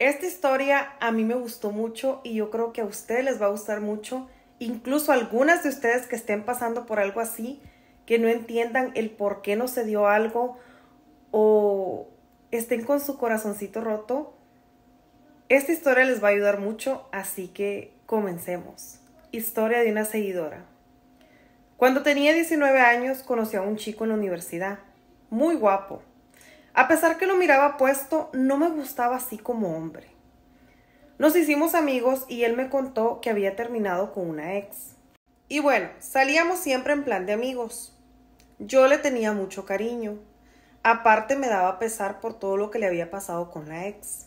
Esta historia a mí me gustó mucho y yo creo que a ustedes les va a gustar mucho, incluso algunas de ustedes que estén pasando por algo así, que no entiendan el por qué no se dio algo o estén con su corazoncito roto. Esta historia les va a ayudar mucho, así que comencemos. Historia de una seguidora. Cuando tenía 19 años conocí a un chico en la universidad, muy guapo, a pesar que lo miraba puesto, no me gustaba así como hombre. Nos hicimos amigos y él me contó que había terminado con una ex. Y bueno, salíamos siempre en plan de amigos. Yo le tenía mucho cariño. Aparte me daba pesar por todo lo que le había pasado con la ex.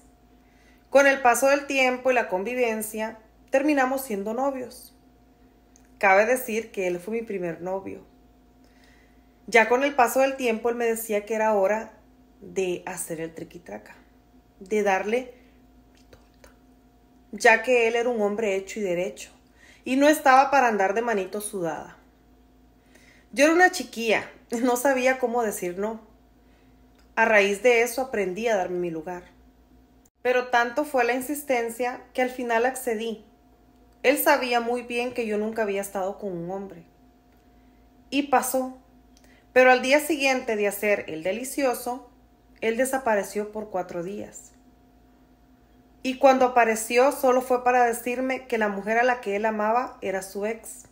Con el paso del tiempo y la convivencia, terminamos siendo novios. Cabe decir que él fue mi primer novio. Ya con el paso del tiempo él me decía que era hora de hacer el triquitraca, de darle mi torta, ya que él era un hombre hecho y derecho y no estaba para andar de manito sudada. Yo era una chiquilla, no sabía cómo decir no. A raíz de eso aprendí a darme mi lugar. Pero tanto fue la insistencia que al final accedí. Él sabía muy bien que yo nunca había estado con un hombre. Y pasó. Pero al día siguiente de hacer el delicioso, él desapareció por cuatro días. Y cuando apareció solo fue para decirme que la mujer a la que él amaba era su ex,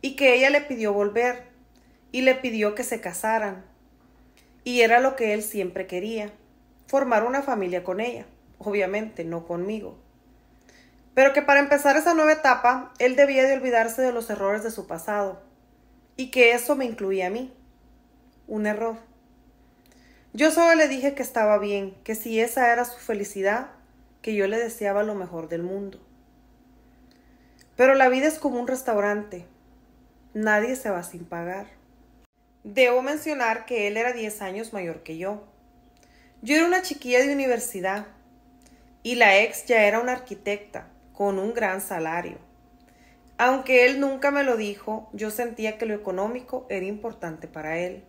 y que ella le pidió volver, y le pidió que se casaran, y era lo que él siempre quería, formar una familia con ella, obviamente no conmigo. Pero que para empezar esa nueva etapa, él debía de olvidarse de los errores de su pasado, y que eso me incluía a mí. Un error. Yo solo le dije que estaba bien, que si esa era su felicidad, que yo le deseaba lo mejor del mundo. Pero la vida es como un restaurante. Nadie se va sin pagar. Debo mencionar que él era 10 años mayor que yo. Yo era una chiquilla de universidad y la ex ya era una arquitecta con un gran salario. Aunque él nunca me lo dijo, yo sentía que lo económico era importante para él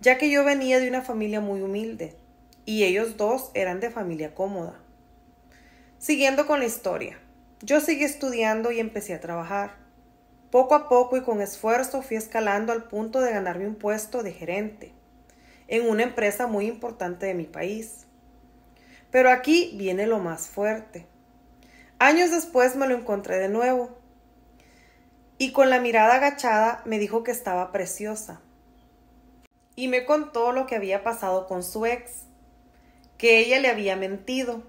ya que yo venía de una familia muy humilde y ellos dos eran de familia cómoda. Siguiendo con la historia, yo seguí estudiando y empecé a trabajar. Poco a poco y con esfuerzo fui escalando al punto de ganarme un puesto de gerente en una empresa muy importante de mi país. Pero aquí viene lo más fuerte. Años después me lo encontré de nuevo y con la mirada agachada me dijo que estaba preciosa, y me contó lo que había pasado con su ex, que ella le había mentido,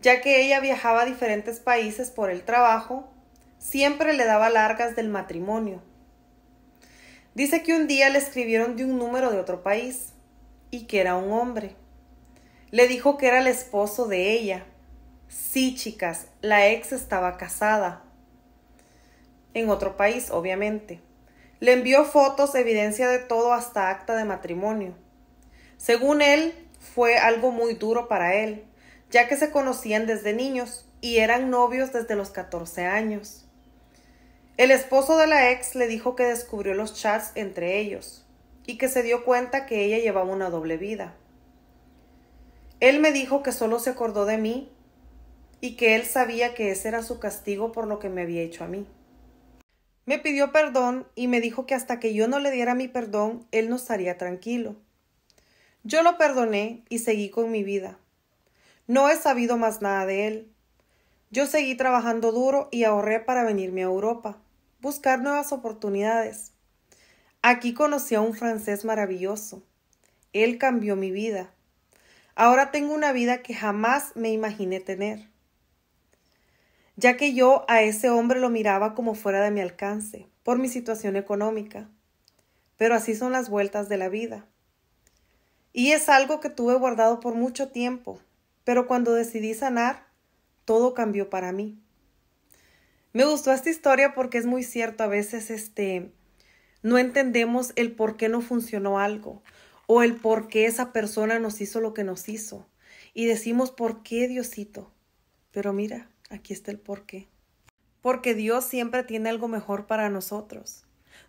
ya que ella viajaba a diferentes países por el trabajo, siempre le daba largas del matrimonio. Dice que un día le escribieron de un número de otro país y que era un hombre. Le dijo que era el esposo de ella. Sí, chicas, la ex estaba casada. En otro país, obviamente. Le envió fotos, evidencia de todo hasta acta de matrimonio. Según él, fue algo muy duro para él, ya que se conocían desde niños y eran novios desde los 14 años. El esposo de la ex le dijo que descubrió los chats entre ellos y que se dio cuenta que ella llevaba una doble vida. Él me dijo que solo se acordó de mí y que él sabía que ese era su castigo por lo que me había hecho a mí. Me pidió perdón y me dijo que hasta que yo no le diera mi perdón, él no estaría tranquilo. Yo lo perdoné y seguí con mi vida. No he sabido más nada de él. Yo seguí trabajando duro y ahorré para venirme a Europa, buscar nuevas oportunidades. Aquí conocí a un francés maravilloso. Él cambió mi vida. Ahora tengo una vida que jamás me imaginé tener ya que yo a ese hombre lo miraba como fuera de mi alcance, por mi situación económica. Pero así son las vueltas de la vida. Y es algo que tuve guardado por mucho tiempo, pero cuando decidí sanar, todo cambió para mí. Me gustó esta historia porque es muy cierto, a veces este no entendemos el por qué no funcionó algo o el por qué esa persona nos hizo lo que nos hizo y decimos por qué Diosito. Pero mira, Aquí está el porqué. Porque Dios siempre tiene algo mejor para nosotros.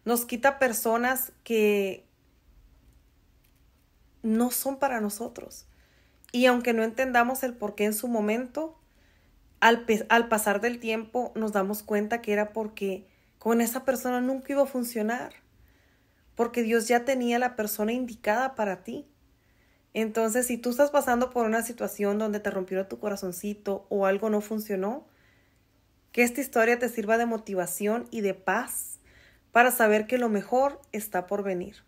Nos quita personas que no son para nosotros. Y aunque no entendamos el porqué en su momento, al, al, pasar del tiempo nos damos cuenta que era porque con esa persona nunca iba a funcionar, porque Dios ya tenía la persona indicada para ti. Entonces, si tú estás pasando por una situación donde te rompió tu corazoncito o algo no funcionó, que esta historia te sirva de motivación y de paz para saber que lo mejor está por venir.